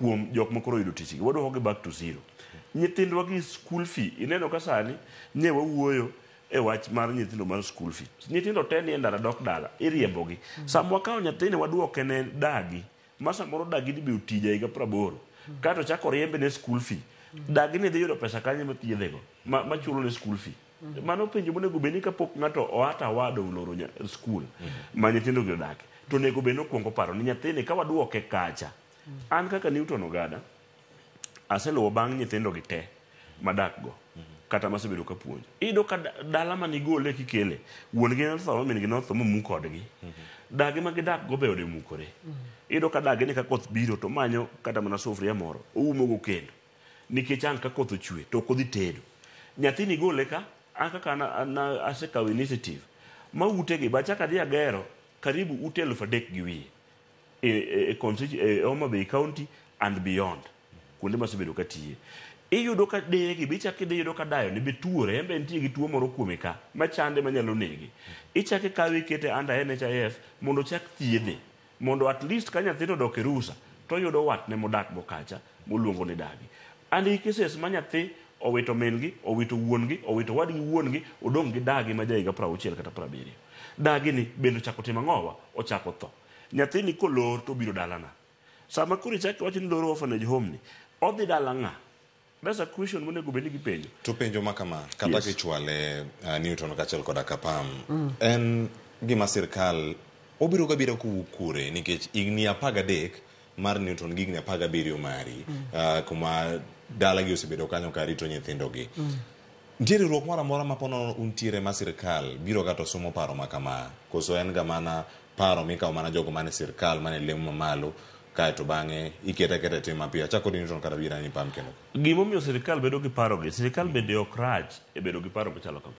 kuom jok makoro yudo tichgi waduokogi back to zero nyithindwagi school fee ineno ka sani nye wawuoyo e wach mar nyithindo mar school fee nyithindo te ni e ndara dok dala iriembogi mm-hmm. sama wakawo nyathini waduoke ne dagi ma samoro dagi ni beo tije higa praboro mm-hmm. kato chako riembe ne school fee mm-hmm. dagi ni dhi yudo pesa kanyo mathiedhego machulo ma ne school fee mm-hmm. mano penjo monego bed ni kapok ng'ato oata wado oloro skul mm-hmm. ma nyithindogi odake to onego bed ni okuongo paro ni nyathini ka waduoke kacha an kaka newton ogada aseluwo bang' nyithindo gi te madak go kata masebedo ka puonjo iyudo ka dala ma nigole kikele wuongi notho mamingi notho momu kodgi dagi ma gidak go be odemukore iyudo ka dagi ni ka koth biro to manyo kata mana sufria moro oumogo kendo nikech ang' ka koth ochwe to ok odhi tedo nyathi nigole ka an kaka asekawo initiative ma utegi bachaka adhi agero karibu ute elufu adek gi wiye e constituency e, e, e county and beyond kuonde ma sibedo ka tiye iyudo ka deye gi be ichak idhi yudo ka dayo ni be tuore en be nitie gi tuo moro kuome ka machande manyalo nege ichake kawe ikete under NHIF mondo chak thiedhe mondo at least ka nyathino odok e rusa to yudo watne modak bo kacha moluongo ni dagi and i cases ma nyathi owito mingi owito wuongi owito wadgi wuongi odong gi dagi ma jahiga 60 kata 70 dagi ni bende ochako timo ang'owa ochako tho nyathini kolor to obiro dalana sama koro ichake wacho ni loro ofana jehomni odhi dala ng'a That's a question monego bed ni gipenjo. To penjo ma kama, kata yes. kichwale uh, Newton kachel koda kapam, mm. en gima sirkal obiro gabira kuwuk kure nikech igni apaga dek mar Newton gi igni apaga biryo mari mm. uh, kuma dala gi osebedo kanyo karito nyithindo gi. Mm. nitie riwruok moro amora ma ponono untiere ma sirkal biro ga to somo paro ma kama koso en ga mana paro mikawo mana jogo mane sirkal mane lemo mamalo kaeto bang'e iketo aketa e tim mapiyo achako dinton kata wirani pamkeno gimomiyo sirkal bedo gi paro gi sirkal bende ok rach e bedo gi paro machalo kama